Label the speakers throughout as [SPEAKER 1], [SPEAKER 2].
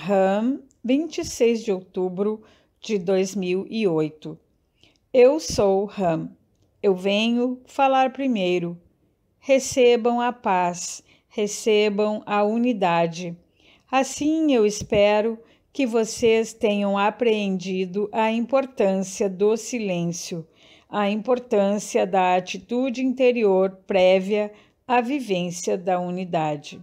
[SPEAKER 1] RAM, 26 de outubro de 2008. Eu sou RAM. Eu venho falar primeiro. Recebam a paz, recebam a unidade. Assim eu espero que vocês tenham apreendido a importância do silêncio, a importância da atitude interior prévia à vivência da unidade.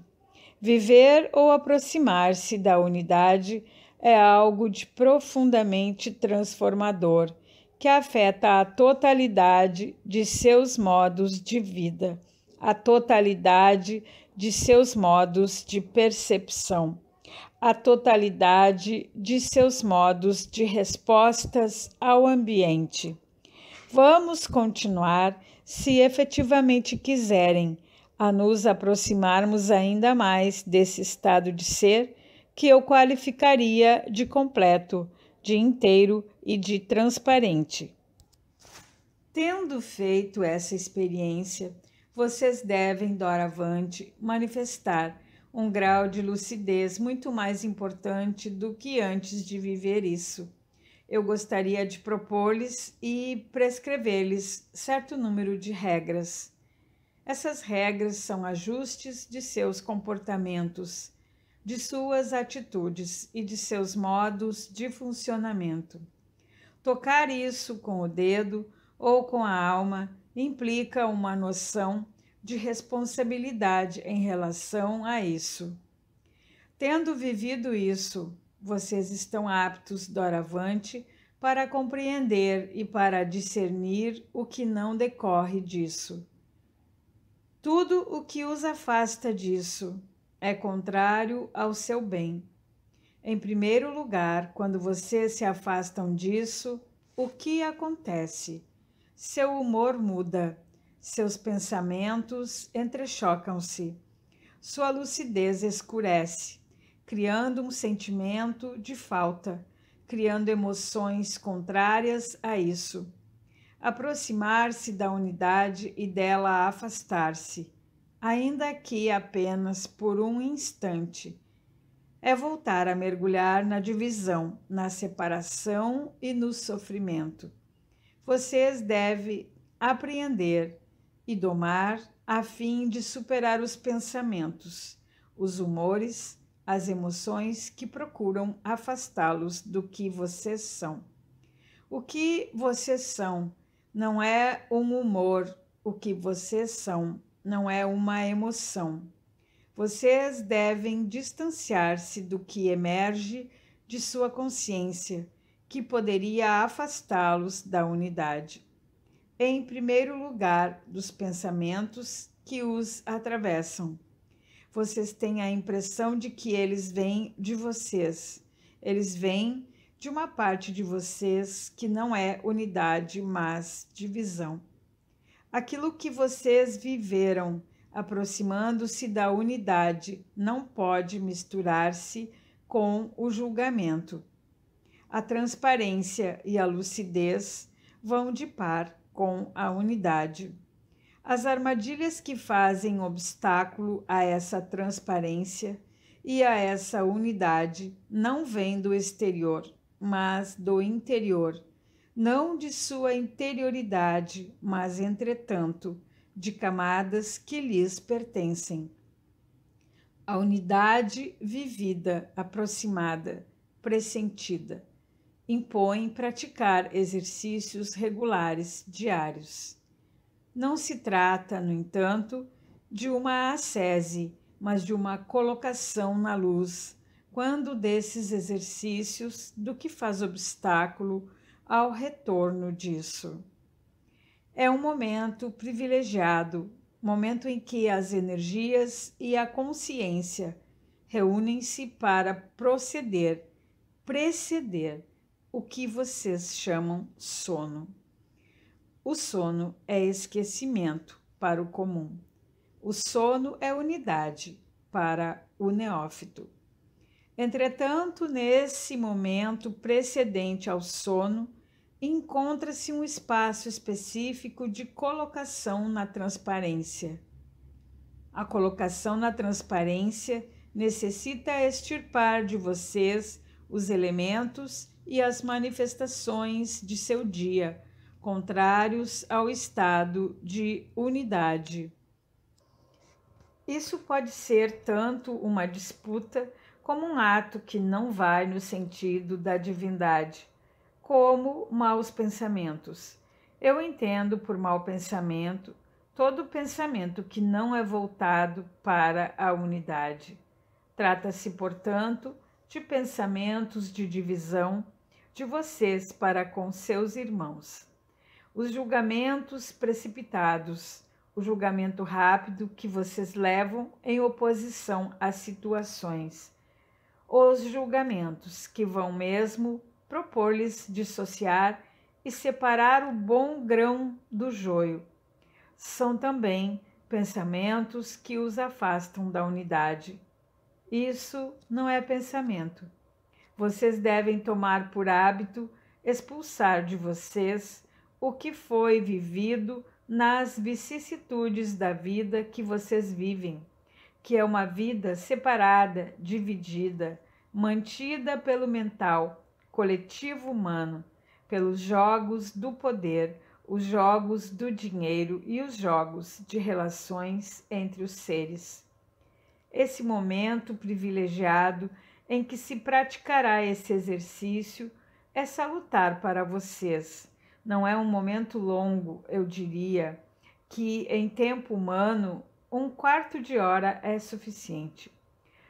[SPEAKER 1] Viver ou aproximar-se da unidade é algo de profundamente transformador que afeta a totalidade de seus modos de vida, a totalidade de seus modos de percepção, a totalidade de seus modos de respostas ao ambiente. Vamos continuar, se efetivamente quiserem, a nos aproximarmos ainda mais desse estado de ser que eu qualificaria de completo, de inteiro e de transparente. Tendo feito essa experiência, vocês devem, doravante, manifestar um grau de lucidez muito mais importante do que antes de viver isso. Eu gostaria de propor-lhes e prescrever-lhes certo número de regras. Essas regras são ajustes de seus comportamentos, de suas atitudes e de seus modos de funcionamento. Tocar isso com o dedo ou com a alma implica uma noção de responsabilidade em relação a isso. Tendo vivido isso, vocês estão aptos, doravante, para compreender e para discernir o que não decorre disso. Tudo o que os afasta disso é contrário ao seu bem. Em primeiro lugar, quando vocês se afastam disso, o que acontece? Seu humor muda, seus pensamentos entrechocam-se, sua lucidez escurece, criando um sentimento de falta, criando emoções contrárias a isso aproximar-se da unidade e dela afastar-se, ainda que apenas por um instante. É voltar a mergulhar na divisão, na separação e no sofrimento. Vocês devem apreender e domar a fim de superar os pensamentos, os humores, as emoções que procuram afastá-los do que vocês são. O que vocês são não é um humor o que vocês são, não é uma emoção. Vocês devem distanciar-se do que emerge de sua consciência, que poderia afastá-los da unidade. Em primeiro lugar, dos pensamentos que os atravessam. Vocês têm a impressão de que eles vêm de vocês. Eles vêm de uma parte de vocês que não é unidade, mas divisão. Aquilo que vocês viveram aproximando-se da unidade não pode misturar-se com o julgamento. A transparência e a lucidez vão de par com a unidade. As armadilhas que fazem obstáculo a essa transparência e a essa unidade não vêm do exterior mas do interior, não de sua interioridade, mas, entretanto, de camadas que lhes pertencem. A unidade vivida, aproximada, pressentida, impõe praticar exercícios regulares diários. Não se trata, no entanto, de uma ascese, mas de uma colocação na luz quando desses exercícios do que faz obstáculo ao retorno disso. É um momento privilegiado, momento em que as energias e a consciência reúnem-se para proceder, preceder o que vocês chamam sono. O sono é esquecimento para o comum. O sono é unidade para o neófito. Entretanto, nesse momento precedente ao sono, encontra-se um espaço específico de colocação na transparência. A colocação na transparência necessita extirpar de vocês os elementos e as manifestações de seu dia, contrários ao estado de unidade. Isso pode ser tanto uma disputa como um ato que não vai no sentido da divindade, como maus pensamentos. Eu entendo por mau pensamento todo pensamento que não é voltado para a unidade. Trata-se, portanto, de pensamentos de divisão de vocês para com seus irmãos. Os julgamentos precipitados, o julgamento rápido que vocês levam em oposição às situações os julgamentos, que vão mesmo propor-lhes dissociar e separar o bom grão do joio. São também pensamentos que os afastam da unidade. Isso não é pensamento. Vocês devem tomar por hábito expulsar de vocês o que foi vivido nas vicissitudes da vida que vocês vivem que é uma vida separada, dividida, mantida pelo mental, coletivo humano, pelos jogos do poder, os jogos do dinheiro e os jogos de relações entre os seres. Esse momento privilegiado em que se praticará esse exercício é salutar para vocês. Não é um momento longo, eu diria, que em tempo humano um quarto de hora é suficiente.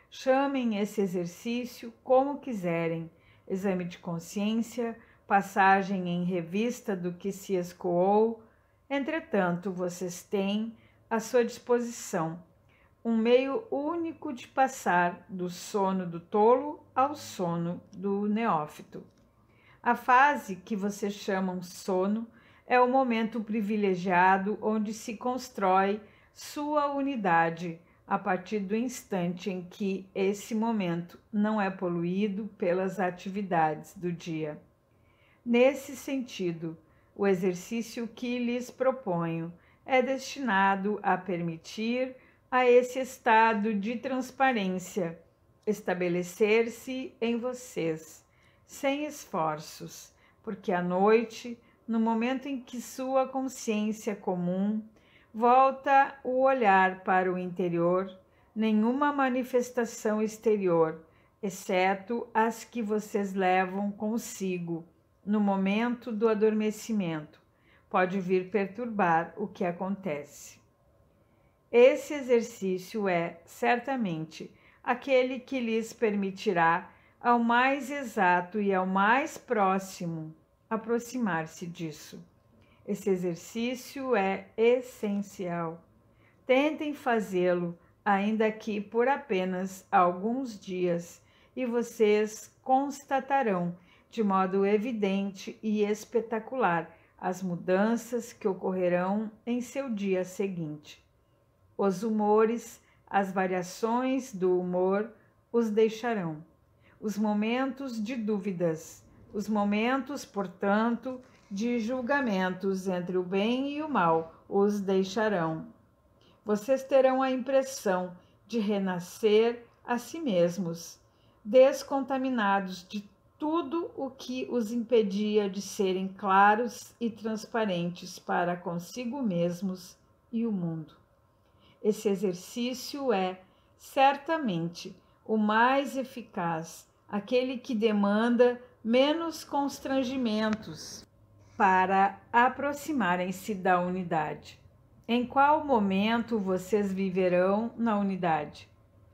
[SPEAKER 1] Chamem esse exercício como quiserem: exame de consciência, passagem em revista do que se escoou. Entretanto, vocês têm à sua disposição um meio único de passar do sono do tolo ao sono do neófito. A fase que vocês chamam sono é o momento privilegiado onde se constrói sua unidade a partir do instante em que esse momento não é poluído pelas atividades do dia. Nesse sentido, o exercício que lhes proponho é destinado a permitir a esse estado de transparência estabelecer-se em vocês, sem esforços, porque à noite, no momento em que sua consciência comum volta o olhar para o interior, nenhuma manifestação exterior, exceto as que vocês levam consigo no momento do adormecimento, pode vir perturbar o que acontece. Esse exercício é, certamente, aquele que lhes permitirá, ao mais exato e ao mais próximo, aproximar-se disso. Esse exercício é essencial. Tentem fazê-lo, ainda que por apenas alguns dias, e vocês constatarão de modo evidente e espetacular as mudanças que ocorrerão em seu dia seguinte. Os humores, as variações do humor os deixarão. Os momentos de dúvidas, os momentos, portanto, de julgamentos entre o bem e o mal os deixarão. Vocês terão a impressão de renascer a si mesmos, descontaminados de tudo o que os impedia de serem claros e transparentes para consigo mesmos e o mundo. Esse exercício é, certamente, o mais eficaz, aquele que demanda menos constrangimentos para aproximarem-se da unidade. Em qual momento vocês viverão na unidade?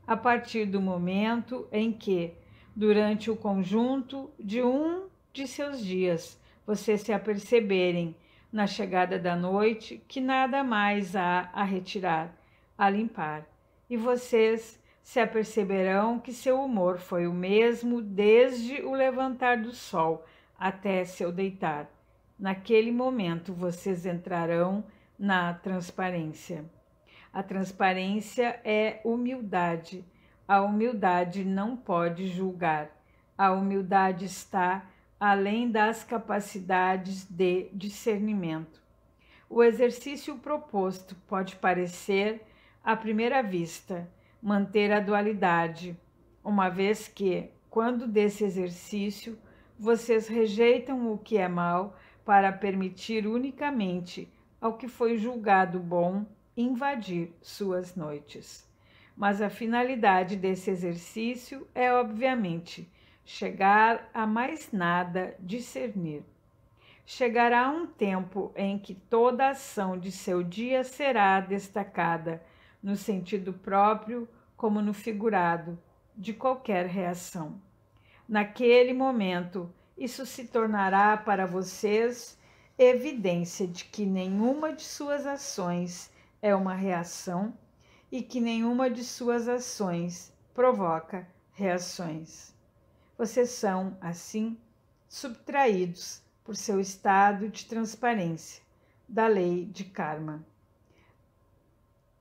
[SPEAKER 1] A partir do momento em que, durante o conjunto de um de seus dias, vocês se aperceberem na chegada da noite que nada mais há a retirar, a limpar, e vocês se aperceberão que seu humor foi o mesmo desde o levantar do sol até seu deitar Naquele momento vocês entrarão na transparência. A transparência é humildade. A humildade não pode julgar. A humildade está além das capacidades de discernimento. O exercício proposto pode parecer, à primeira vista, manter a dualidade, uma vez que, quando desse exercício, vocês rejeitam o que é mal para permitir unicamente ao que foi julgado bom invadir suas noites. Mas a finalidade desse exercício é, obviamente, chegar a mais nada discernir. Chegará um tempo em que toda ação de seu dia será destacada, no sentido próprio como no figurado, de qualquer reação. Naquele momento, isso se tornará para vocês evidência de que nenhuma de suas ações é uma reação e que nenhuma de suas ações provoca reações. Vocês são, assim, subtraídos por seu estado de transparência da lei de karma.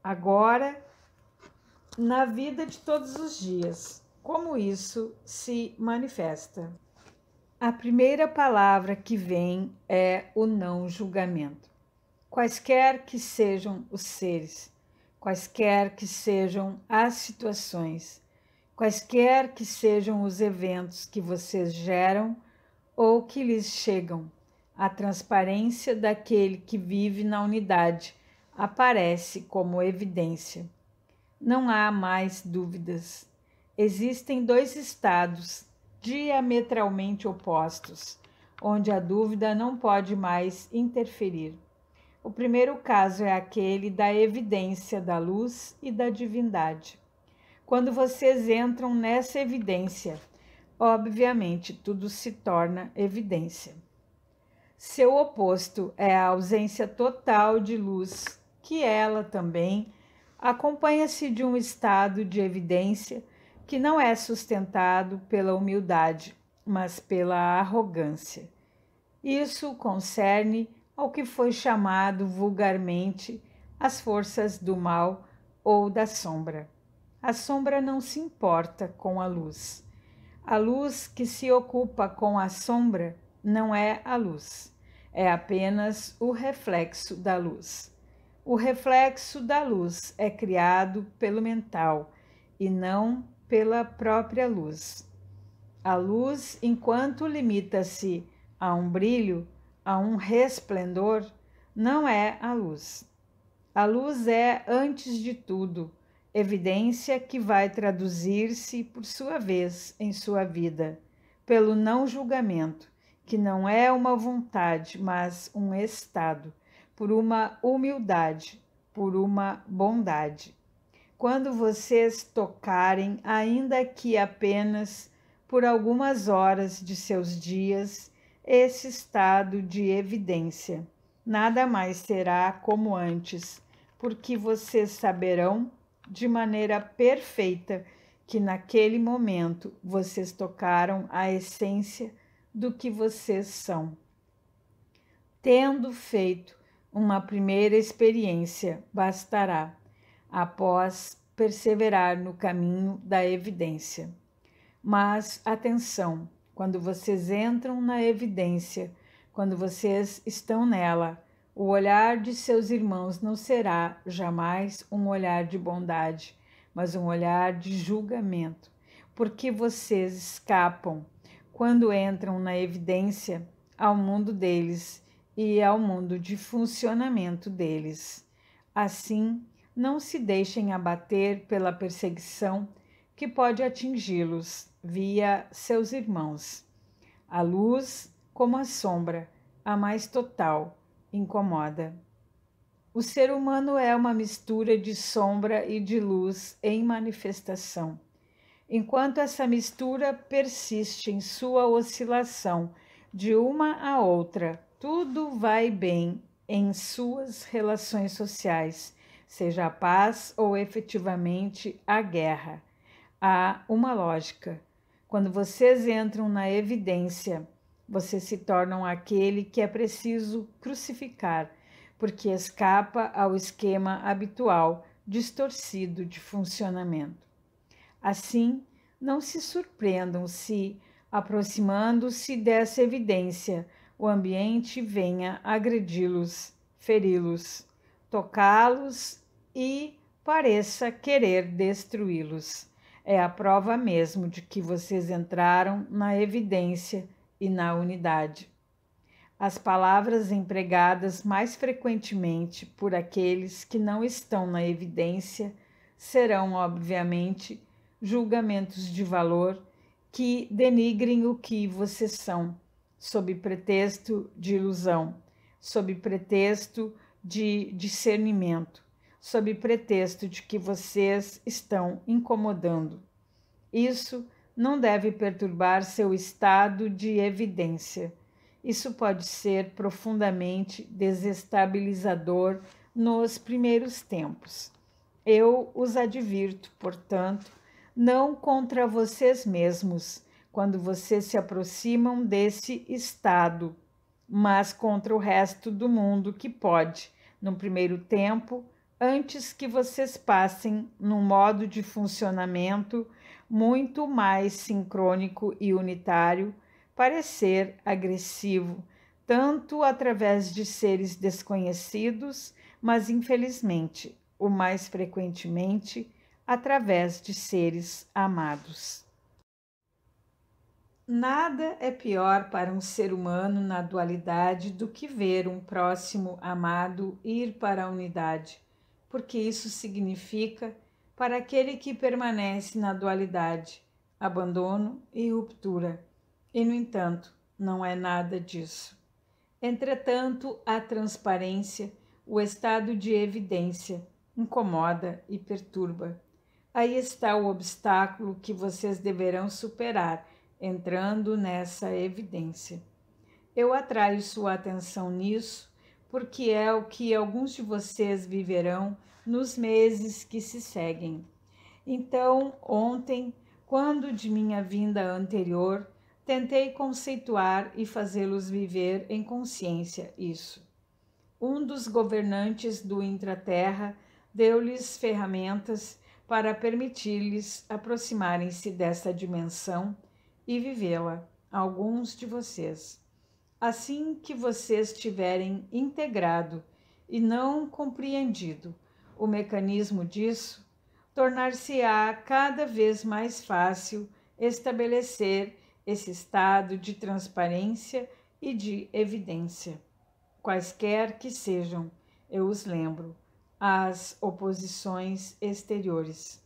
[SPEAKER 1] Agora, na vida de todos os dias, como isso se manifesta? A primeira palavra que vem é o não julgamento. Quaisquer que sejam os seres, quaisquer que sejam as situações, quaisquer que sejam os eventos que vocês geram ou que lhes chegam, a transparência daquele que vive na unidade aparece como evidência. Não há mais dúvidas. Existem dois estados diametralmente opostos, onde a dúvida não pode mais interferir. O primeiro caso é aquele da evidência da luz e da divindade. Quando vocês entram nessa evidência, obviamente tudo se torna evidência. Seu oposto é a ausência total de luz, que ela também acompanha-se de um estado de evidência que não é sustentado pela humildade, mas pela arrogância. Isso concerne ao que foi chamado vulgarmente as forças do mal ou da sombra. A sombra não se importa com a luz. A luz que se ocupa com a sombra não é a luz, é apenas o reflexo da luz. O reflexo da luz é criado pelo mental e não pela própria luz. A luz, enquanto limita-se a um brilho, a um resplendor, não é a luz. A luz é, antes de tudo, evidência que vai traduzir-se, por sua vez, em sua vida, pelo não julgamento, que não é uma vontade, mas um estado, por uma humildade, por uma bondade quando vocês tocarem, ainda que apenas por algumas horas de seus dias, esse estado de evidência. Nada mais será como antes, porque vocês saberão de maneira perfeita que naquele momento vocês tocaram a essência do que vocês são. Tendo feito uma primeira experiência, bastará após perseverar no caminho da evidência. Mas atenção, quando vocês entram na evidência, quando vocês estão nela, o olhar de seus irmãos não será jamais um olhar de bondade, mas um olhar de julgamento, porque vocês escapam quando entram na evidência ao mundo deles e ao mundo de funcionamento deles. Assim, não se deixem abater pela perseguição que pode atingi-los via seus irmãos. A luz, como a sombra, a mais total, incomoda. O ser humano é uma mistura de sombra e de luz em manifestação. Enquanto essa mistura persiste em sua oscilação de uma a outra, tudo vai bem em suas relações sociais seja a paz ou efetivamente a guerra. Há uma lógica. Quando vocês entram na evidência, vocês se tornam aquele que é preciso crucificar, porque escapa ao esquema habitual distorcido de funcionamento. Assim, não se surpreendam se, aproximando-se dessa evidência, o ambiente venha agredi-los, feri-los, tocá-los e pareça querer destruí-los. É a prova mesmo de que vocês entraram na evidência e na unidade. As palavras empregadas mais frequentemente por aqueles que não estão na evidência serão, obviamente, julgamentos de valor que denigrem o que vocês são, sob pretexto de ilusão, sob pretexto de discernimento sob pretexto de que vocês estão incomodando. Isso não deve perturbar seu estado de evidência. Isso pode ser profundamente desestabilizador nos primeiros tempos. Eu os advirto, portanto, não contra vocês mesmos, quando vocês se aproximam desse estado, mas contra o resto do mundo que pode, num primeiro tempo, antes que vocês passem num modo de funcionamento muito mais sincrônico e unitário, parecer agressivo, tanto através de seres desconhecidos, mas infelizmente, o mais frequentemente, através de seres amados. Nada é pior para um ser humano na dualidade do que ver um próximo amado ir para a unidade porque isso significa para aquele que permanece na dualidade, abandono e ruptura. E, no entanto, não é nada disso. Entretanto, a transparência, o estado de evidência, incomoda e perturba. Aí está o obstáculo que vocês deverão superar entrando nessa evidência. Eu atraio sua atenção nisso porque é o que alguns de vocês viverão nos meses que se seguem. Então, ontem, quando de minha vinda anterior, tentei conceituar e fazê-los viver em consciência isso. Um dos governantes do Intraterra deu-lhes ferramentas para permitir-lhes aproximarem-se dessa dimensão e vivê-la, alguns de vocês assim que vocês tiverem integrado e não compreendido o mecanismo disso, tornar-se-á cada vez mais fácil estabelecer esse estado de transparência e de evidência. Quaisquer que sejam, eu os lembro, as oposições exteriores.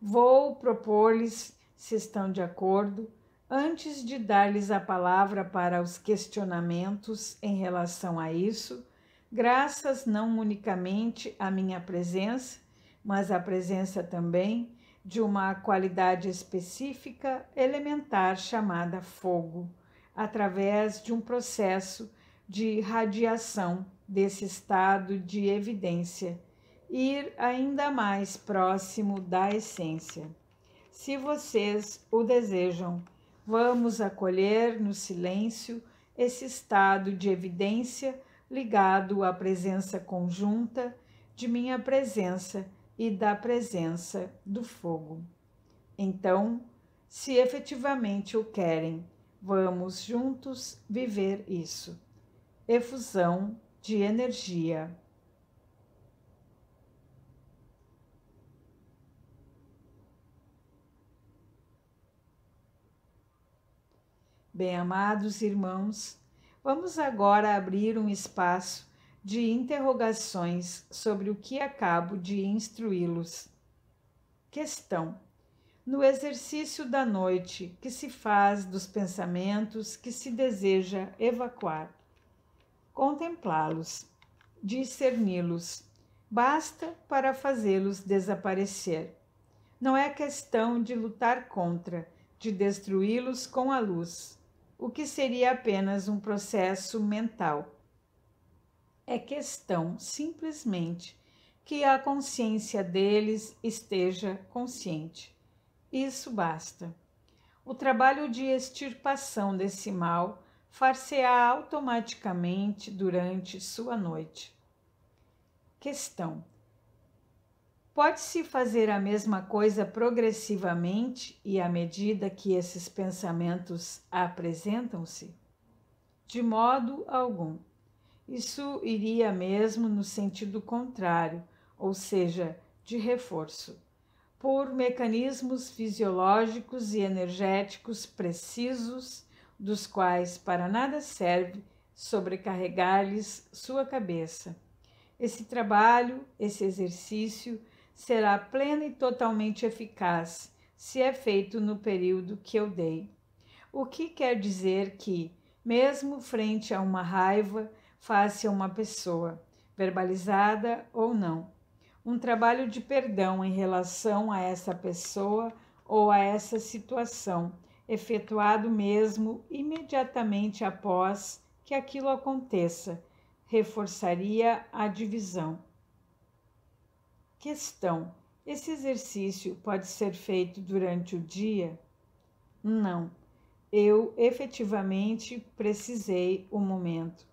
[SPEAKER 1] Vou propor-lhes, se estão de acordo, Antes de dar-lhes a palavra para os questionamentos em relação a isso, graças não unicamente à minha presença, mas à presença também de uma qualidade específica elementar chamada fogo, através de um processo de radiação desse estado de evidência, ir ainda mais próximo da essência. Se vocês o desejam, vamos acolher no silêncio esse estado de evidência ligado à presença conjunta de minha presença e da presença do fogo. Então, se efetivamente o querem, vamos juntos viver isso. Efusão de energia. Bem-amados irmãos, vamos agora abrir um espaço de interrogações sobre o que acabo de instruí-los. Questão: No exercício da noite que se faz dos pensamentos que se deseja evacuar, contemplá-los, discerni-los, basta para fazê-los desaparecer. Não é questão de lutar contra, de destruí-los com a luz o que seria apenas um processo mental. É questão, simplesmente, que a consciência deles esteja consciente. Isso basta. O trabalho de extirpação desse mal far-se-á automaticamente durante sua noite. Questão: Pode-se fazer a mesma coisa progressivamente e à medida que esses pensamentos apresentam-se? De modo algum. Isso iria mesmo no sentido contrário, ou seja, de reforço. Por mecanismos fisiológicos e energéticos precisos, dos quais para nada serve sobrecarregar-lhes sua cabeça. Esse trabalho, esse exercício, será pleno e totalmente eficaz, se é feito no período que eu dei. O que quer dizer que, mesmo frente a uma raiva, face a uma pessoa, verbalizada ou não, um trabalho de perdão em relação a essa pessoa ou a essa situação, efetuado mesmo imediatamente após que aquilo aconteça, reforçaria a divisão. Questão: esse exercício pode ser feito durante o dia? Não, eu efetivamente precisei o momento.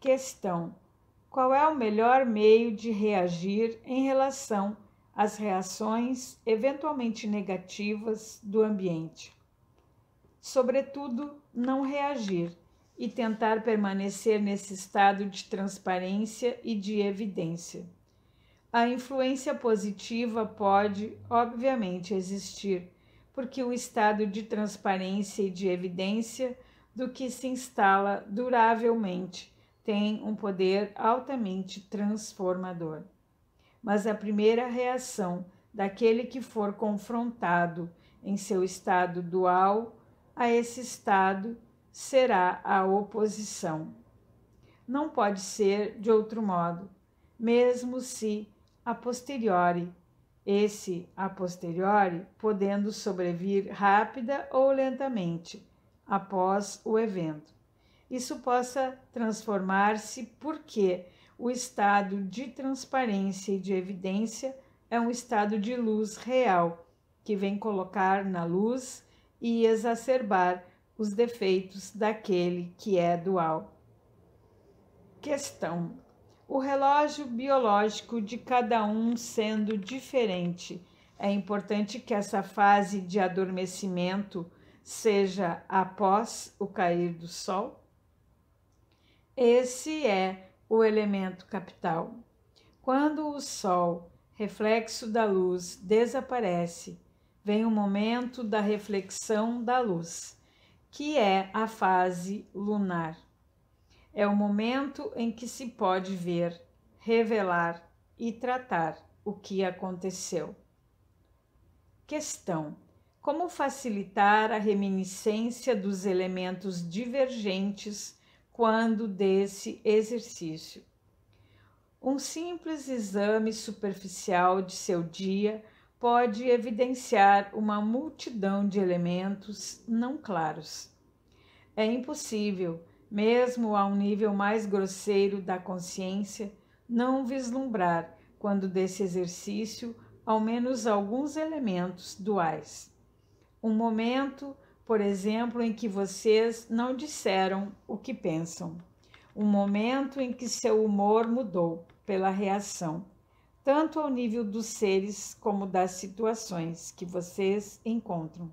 [SPEAKER 1] Questão: qual é o melhor meio de reagir em relação às reações eventualmente negativas do ambiente? Sobretudo, não reagir e tentar permanecer nesse estado de transparência e de evidência. A influência positiva pode, obviamente, existir, porque o estado de transparência e de evidência do que se instala duravelmente tem um poder altamente transformador. Mas a primeira reação daquele que for confrontado em seu estado dual a esse estado será a oposição. Não pode ser de outro modo, mesmo se a posteriori, esse a posteriori podendo sobrevir rápida ou lentamente após o evento. Isso possa transformar-se porque o estado de transparência e de evidência é um estado de luz real que vem colocar na luz e exacerbar os defeitos daquele que é dual. Questão o relógio biológico de cada um sendo diferente. É importante que essa fase de adormecimento seja após o cair do sol? Esse é o elemento capital. Quando o sol, reflexo da luz, desaparece, vem o momento da reflexão da luz, que é a fase lunar. É o momento em que se pode ver, revelar e tratar o que aconteceu. Questão: Como facilitar a reminiscência dos elementos divergentes quando desse exercício? Um simples exame superficial de seu dia pode evidenciar uma multidão de elementos não claros. É impossível mesmo a um nível mais grosseiro da consciência, não vislumbrar, quando desse exercício, ao menos alguns elementos duais. Um momento, por exemplo, em que vocês não disseram o que pensam. Um momento em que seu humor mudou pela reação, tanto ao nível dos seres como das situações que vocês encontram.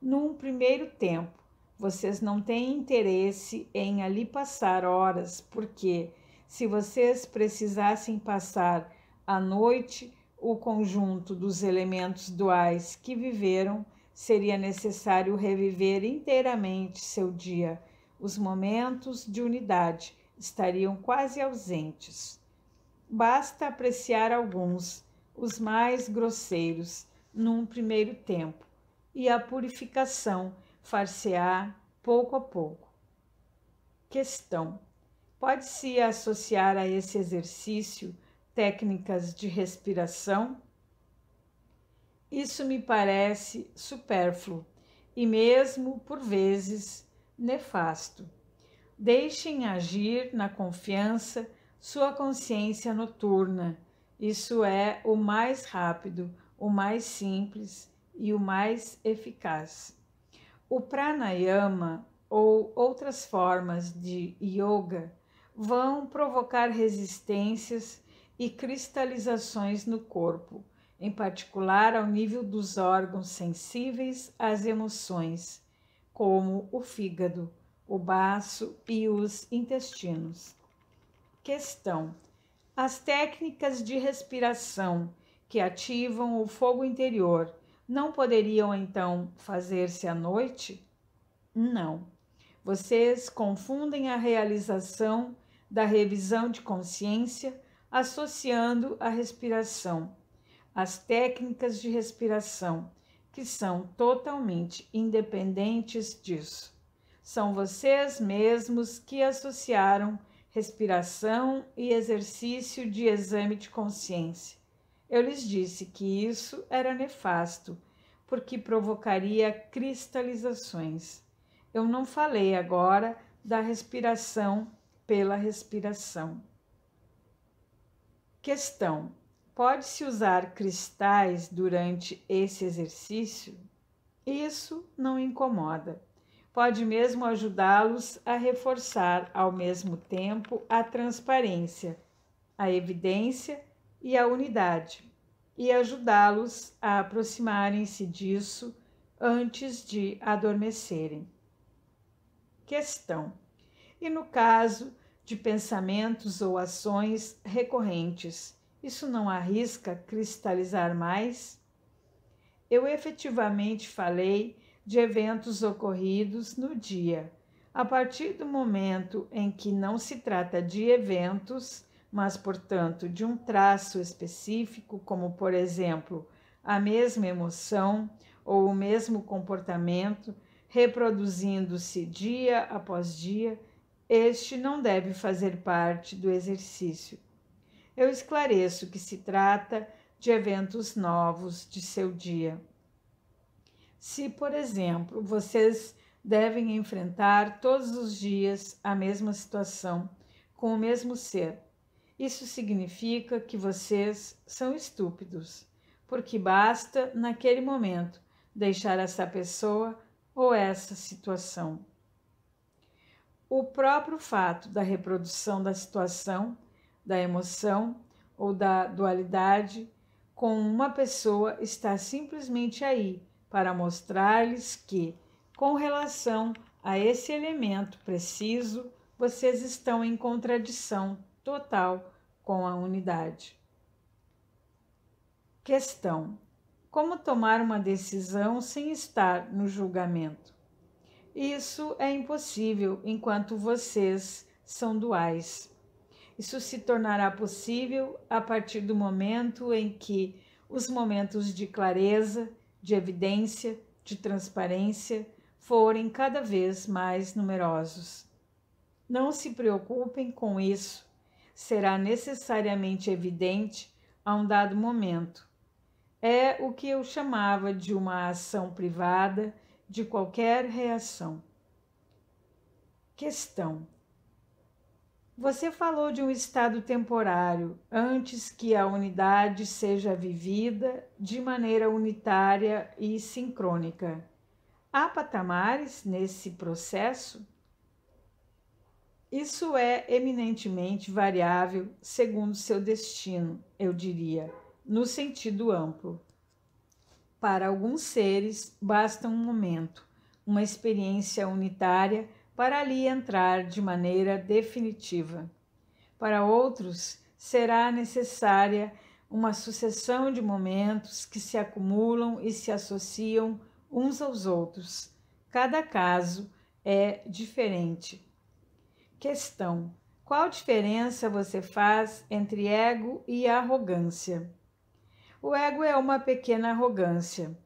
[SPEAKER 1] Num primeiro tempo, vocês não têm interesse em ali passar horas, porque se vocês precisassem passar a noite, o conjunto dos elementos duais que viveram, seria necessário reviver inteiramente seu dia. Os momentos de unidade estariam quase ausentes. Basta apreciar alguns, os mais grosseiros, num primeiro tempo, e a purificação far-se-á pouco a pouco. Questão: Pode-se associar a esse exercício técnicas de respiração? Isso me parece supérfluo e, mesmo por vezes, nefasto. Deixem agir na confiança sua consciência noturna. Isso é o mais rápido, o mais simples e o mais eficaz. O pranayama ou outras formas de yoga vão provocar resistências e cristalizações no corpo, em particular ao nível dos órgãos sensíveis às emoções, como o fígado, o baço e os intestinos. Questão: As técnicas de respiração que ativam o fogo interior não poderiam então fazer-se à noite? Não. Vocês confundem a realização da revisão de consciência associando a respiração, as técnicas de respiração, que são totalmente independentes disso. São vocês mesmos que associaram respiração e exercício de exame de consciência. Eu lhes disse que isso era nefasto, porque provocaria cristalizações. Eu não falei agora da respiração pela respiração. Questão: Pode-se usar cristais durante esse exercício? Isso não incomoda. Pode mesmo ajudá-los a reforçar ao mesmo tempo a transparência, a evidência e a unidade, e ajudá-los a aproximarem-se disso antes de adormecerem. Questão: e no caso de pensamentos ou ações recorrentes, isso não arrisca cristalizar mais? Eu efetivamente falei de eventos ocorridos no dia. A partir do momento em que não se trata de eventos, mas, portanto, de um traço específico, como, por exemplo, a mesma emoção ou o mesmo comportamento, reproduzindo-se dia após dia, este não deve fazer parte do exercício. Eu esclareço que se trata de eventos novos de seu dia. Se, por exemplo, vocês devem enfrentar todos os dias a mesma situação com o mesmo ser, isso significa que vocês são estúpidos, porque basta, naquele momento, deixar essa pessoa ou essa situação. O próprio fato da reprodução da situação, da emoção ou da dualidade com uma pessoa está simplesmente aí para mostrar-lhes que, com relação a esse elemento preciso, vocês estão em contradição total com a unidade. Questão: Como tomar uma decisão sem estar no julgamento? Isso é impossível enquanto vocês são duais. Isso se tornará possível a partir do momento em que os momentos de clareza, de evidência, de transparência forem cada vez mais numerosos. Não se preocupem com isso, será necessariamente evidente a um dado momento. É o que eu chamava de uma ação privada de qualquer reação. Questão: Você falou de um estado temporário antes que a unidade seja vivida de maneira unitária e sincrônica. Há patamares nesse processo? Isso é eminentemente variável segundo seu destino, eu diria, no sentido amplo. Para alguns seres, basta um momento, uma experiência unitária para ali entrar de maneira definitiva. Para outros, será necessária uma sucessão de momentos que se acumulam e se associam uns aos outros. Cada caso é diferente Questão: Qual diferença você faz entre ego e arrogância? O ego é uma pequena arrogância.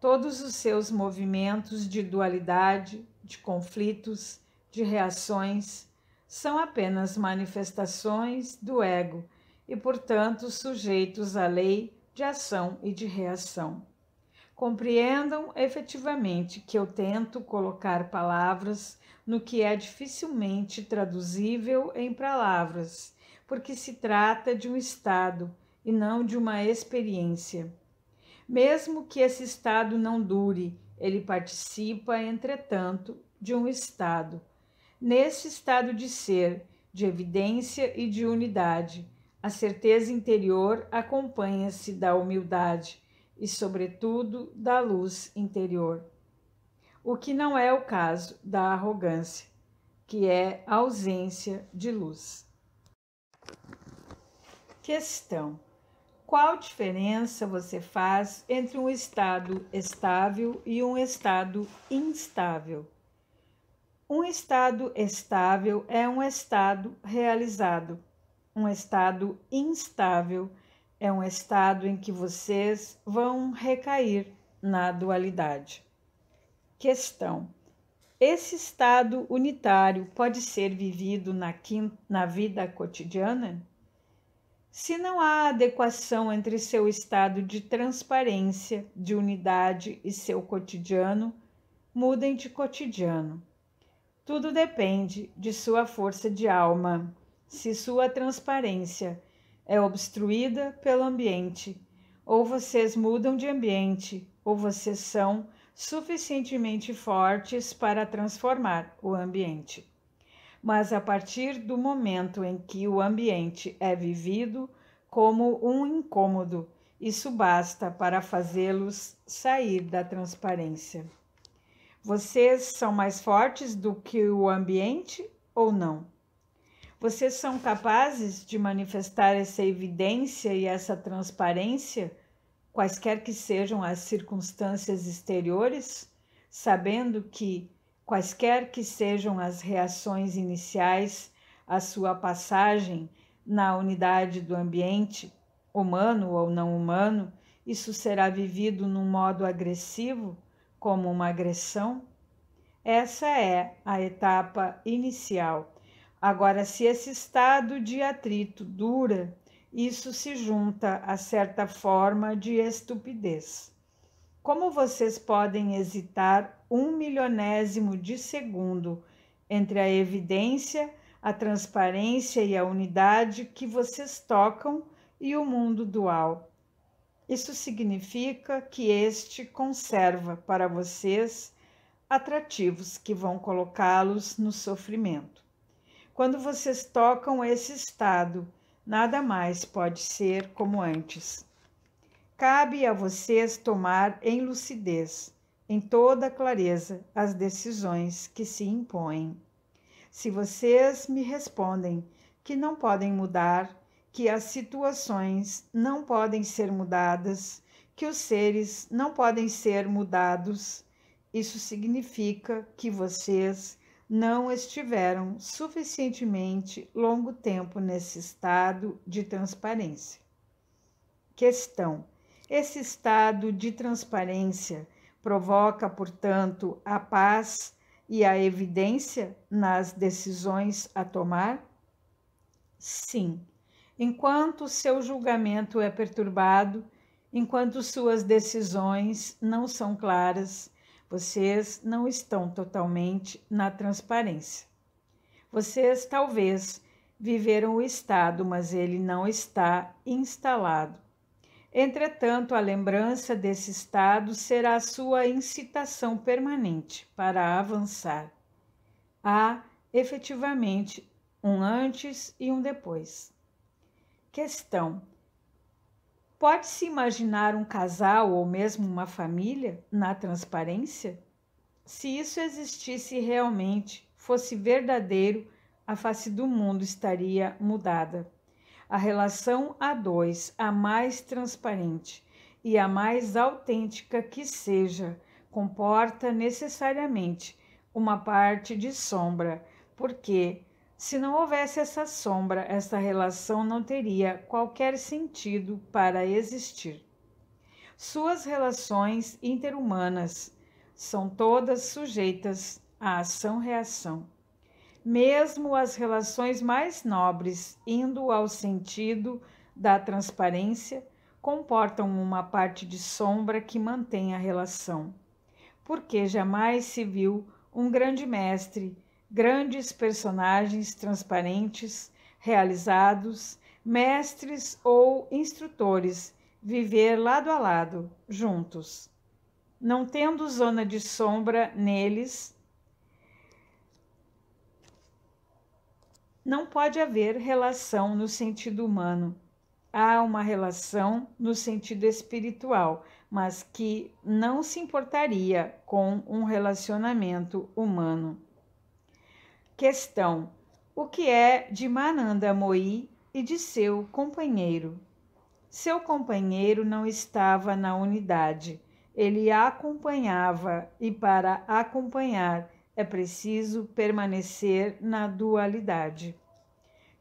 [SPEAKER 1] Todos os seus movimentos de dualidade, de conflitos, de reações, são apenas manifestações do ego e, portanto, sujeitos à lei de ação e de reação. Compreendam efetivamente que eu tento colocar palavras no que é dificilmente traduzível em palavras, porque se trata de um estado e não de uma experiência. Mesmo que esse estado não dure, ele participa, entretanto, de um estado. Nesse estado de ser, de evidência e de unidade, a certeza interior acompanha-se da humildade e, sobretudo, da luz interior. O que não é o caso da arrogância, que é a ausência de luz. Questão: Qual diferença você faz entre um estado estável e um estado instável? Um estado estável é um estado realizado. Um estado instável é um estado em que vocês vão recair na dualidade. Questão: Esse estado unitário pode ser vivido na, quinta, na vida cotidiana? Se não há adequação entre seu estado de transparência, de unidade e seu cotidiano, mudem de cotidiano. Tudo depende de sua força de alma. Se sua transparência é obstruída pelo ambiente. Ou vocês mudam de ambiente, ou vocês são suficientemente fortes para transformar o ambiente. Mas a partir do momento em que o ambiente é vivido como um incômodo, isso basta para fazê-los sair da transparência. Vocês são mais fortes do que o ambiente ou não? Vocês são capazes de manifestar essa evidência e essa transparência, quaisquer que sejam as circunstâncias exteriores, sabendo que, quaisquer que sejam as reações iniciais à sua passagem na unidade do ambiente, humano ou não humano, isso será vivido num modo agressivo, como uma agressão? Essa é a etapa inicial Agora, se esse estado de atrito dura, isso se junta a certa forma de estupidez. Como vocês podem hesitar um milionésimo de segundo entre a evidência, a transparência e a unidade que vocês tocam e o mundo dual? Isso significa que este conserva para vocês atrativos que vão colocá-los no sofrimento quando vocês tocam esse estado, nada mais pode ser como antes. Cabe a vocês tomar em lucidez, em toda clareza, as decisões que se impõem. Se vocês me respondem que não podem mudar, que as situações não podem ser mudadas, que os seres não podem ser mudados, isso significa que vocês não estiveram suficientemente longo tempo nesse estado de transparência. Questão: Esse estado de transparência provoca, portanto, a paz e a evidência nas decisões a tomar? Sim. Enquanto seu julgamento é perturbado, enquanto suas decisões não são claras, vocês não estão totalmente na transparência. Vocês talvez viveram o estado, mas ele não está instalado. Entretanto, a lembrança desse estado será a sua incitação permanente para avançar. Há efetivamente um antes e um depois. Questão: Pode-se imaginar um casal ou mesmo uma família na transparência? Se isso existisse realmente, fosse verdadeiro, a face do mundo estaria mudada. A relação a dois, a mais transparente e a mais autêntica que seja, comporta necessariamente uma parte de sombra, porque se não houvesse essa sombra, esta relação não teria qualquer sentido para existir. Suas relações interhumanas são todas sujeitas à ação-reação. Mesmo as relações mais nobres, indo ao sentido da transparência, comportam uma parte de sombra que mantém a relação. Porque jamais se viu um grande mestre grandes personagens transparentes, realizados, mestres ou instrutores, viver lado a lado, juntos. Não tendo zona de sombra neles, não pode haver relação no sentido humano. Há uma relação no sentido espiritual, mas que não se importaria com um relacionamento humano. Questão: O que é de Mananda Moi e de seu companheiro? Seu companheiro não estava na unidade. Ele a acompanhava e para acompanhar é preciso permanecer na dualidade.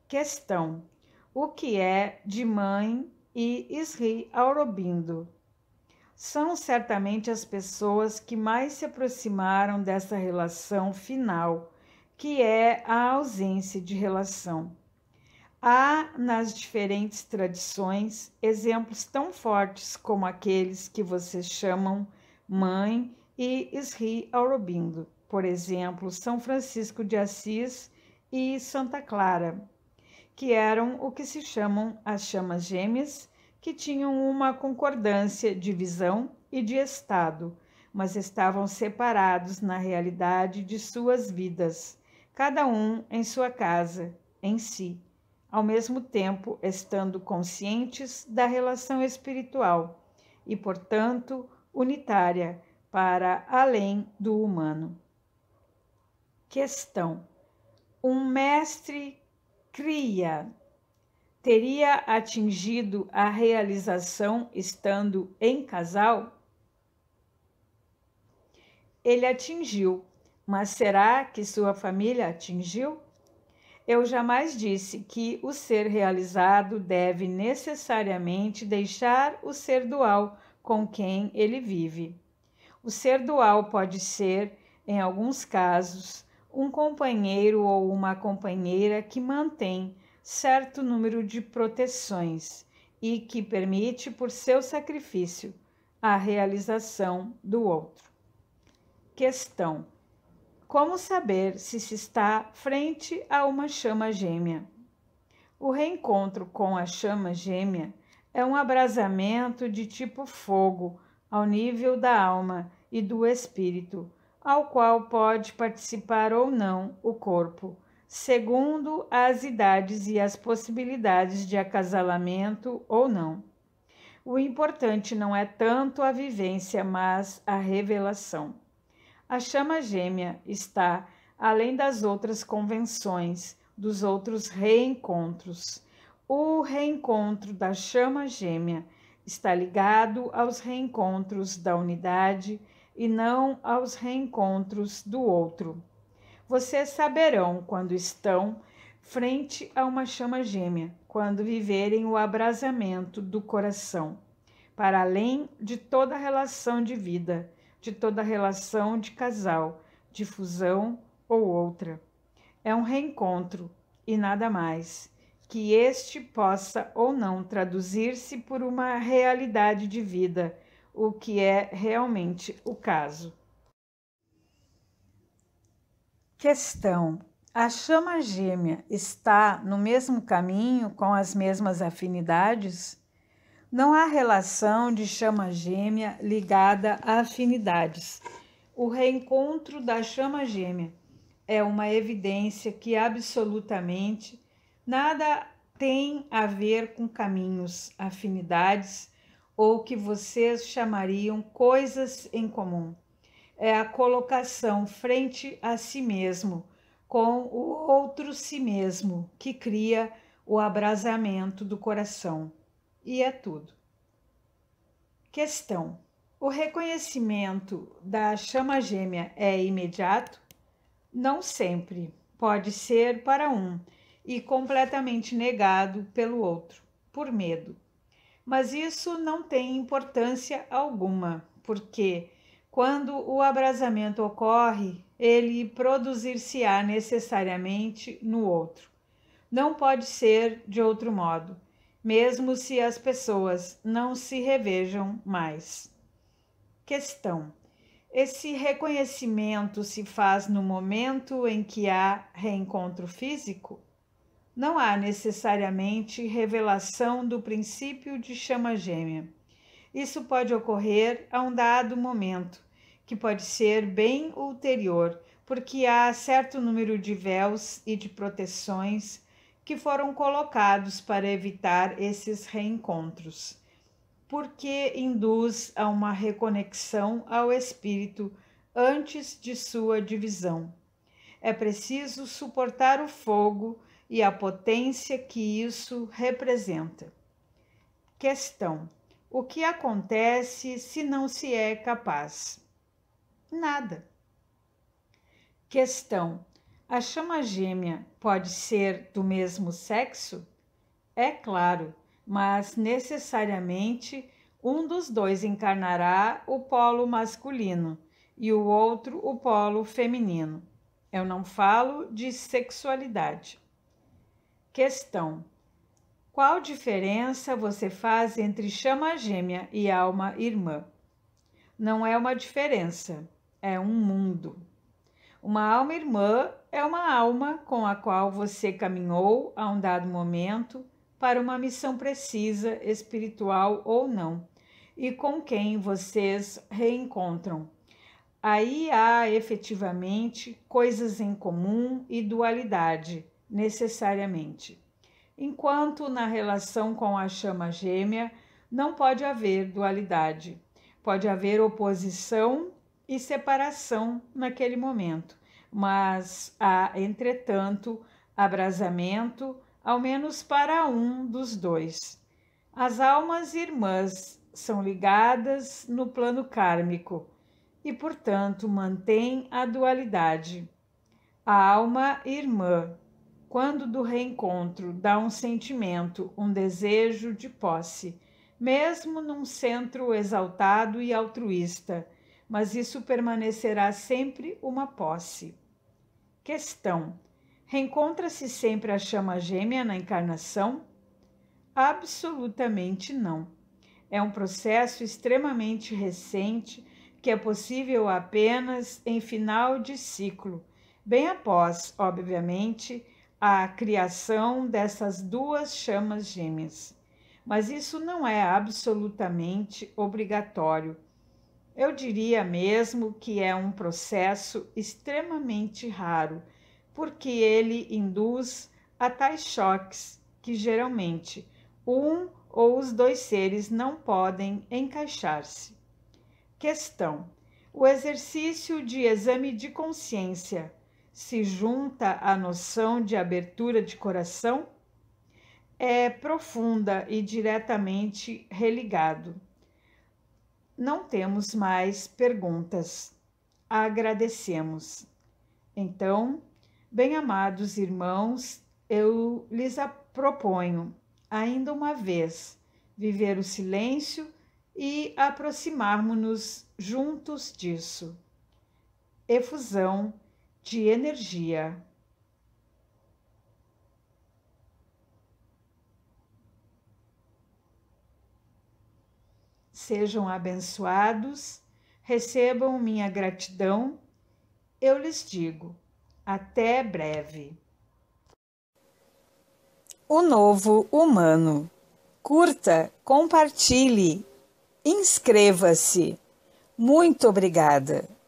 [SPEAKER 1] Questão: O que é de mãe e Sri Aurobindo? São certamente as pessoas que mais se aproximaram dessa relação final que é a ausência de relação. Há nas diferentes tradições exemplos tão fortes como aqueles que vocês chamam mãe e Sri Aurobindo, por exemplo, São Francisco de Assis e Santa Clara, que eram o que se chamam as chamas gêmeas, que tinham uma concordância de visão e de estado, mas estavam separados na realidade de suas vidas cada um em sua casa, em si, ao mesmo tempo estando conscientes da relação espiritual e, portanto, unitária para além do humano. Questão: Um mestre cria teria atingido a realização estando em casal? Ele atingiu, mas será que sua família atingiu? Eu jamais disse que o ser realizado deve necessariamente deixar o ser dual com quem ele vive. O ser dual pode ser, em alguns casos, um companheiro ou uma companheira que mantém certo número de proteções e que permite, por seu sacrifício, a realização do outro. Questão como saber se se está frente a uma chama gêmea? O reencontro com a chama gêmea é um abrasamento de tipo fogo ao nível da alma e do espírito, ao qual pode participar ou não o corpo, segundo as idades e as possibilidades de acasalamento ou não. O importante não é tanto a vivência, mas a revelação. A chama gêmea está além das outras convenções, dos outros reencontros. O reencontro da chama gêmea está ligado aos reencontros da unidade e não aos reencontros do outro. Vocês saberão quando estão frente a uma chama gêmea, quando viverem o abrasamento do coração, para além de toda relação de vida de toda relação de casal, de fusão ou outra. É um reencontro e nada mais, que este possa ou não traduzir-se por uma realidade de vida, o que é realmente o caso. Questão: A chama gêmea está no mesmo caminho com as mesmas afinidades? Não há relação de chama gêmea ligada a afinidades. O reencontro da chama gêmea é uma evidência que absolutamente nada tem a ver com caminhos, afinidades ou que vocês chamariam coisas em comum. É a colocação frente a si mesmo, com o outro si mesmo, que cria o abrasamento do coração e é tudo. Questão: O reconhecimento da chama gêmea é imediato? Não sempre. Pode ser para um e completamente negado pelo outro, por medo. Mas isso não tem importância alguma, porque quando o abrasamento ocorre, ele produzir-se-á necessariamente no outro. Não pode ser de outro modo mesmo se as pessoas não se revejam mais. Questão: Esse reconhecimento se faz no momento em que há reencontro físico? Não há necessariamente revelação do princípio de chama gêmea. Isso pode ocorrer a um dado momento, que pode ser bem ulterior, porque há certo número de véus e de proteções que foram colocados para evitar esses reencontros, porque induz a uma reconexão ao espírito antes de sua divisão. É preciso suportar o fogo e a potência que isso representa. Questão: O que acontece se não se é capaz? Nada. Questão: a chama gêmea pode ser do mesmo sexo? É claro, mas necessariamente um dos dois encarnará o polo masculino e o outro o polo feminino. Eu não falo de sexualidade. Questão: Qual diferença você faz entre chama gêmea e alma irmã? Não é uma diferença, é um mundo. Uma alma irmã é uma alma com a qual você caminhou a um dado momento para uma missão precisa, espiritual ou não, e com quem vocês reencontram. Aí há efetivamente coisas em comum e dualidade, necessariamente. Enquanto na relação com a chama gêmea não pode haver dualidade, pode haver oposição e separação naquele momento mas há, entretanto, abrasamento, ao menos para um dos dois. As almas irmãs são ligadas no plano kármico e, portanto, mantêm a dualidade. A alma irmã, quando do reencontro, dá um sentimento, um desejo de posse, mesmo num centro exaltado e altruísta mas isso permanecerá sempre uma posse. Questão: Reencontra-se sempre a chama gêmea na encarnação? Absolutamente não. É um processo extremamente recente que é possível apenas em final de ciclo, bem após, obviamente, a criação dessas duas chamas gêmeas. Mas isso não é absolutamente obrigatório eu diria mesmo que é um processo extremamente raro, porque ele induz a tais choques que geralmente um ou os dois seres não podem encaixar-se. Questão: O exercício de exame de consciência se junta à noção de abertura de coração? É profunda e diretamente religado não temos mais perguntas. Agradecemos. Então, bem-amados irmãos, eu lhes proponho, ainda uma vez, viver o silêncio e aproximarmos-nos juntos disso. Efusão de energia. sejam abençoados, recebam minha gratidão. Eu lhes digo, até breve. O Novo Humano. Curta, compartilhe, inscreva-se. Muito obrigada.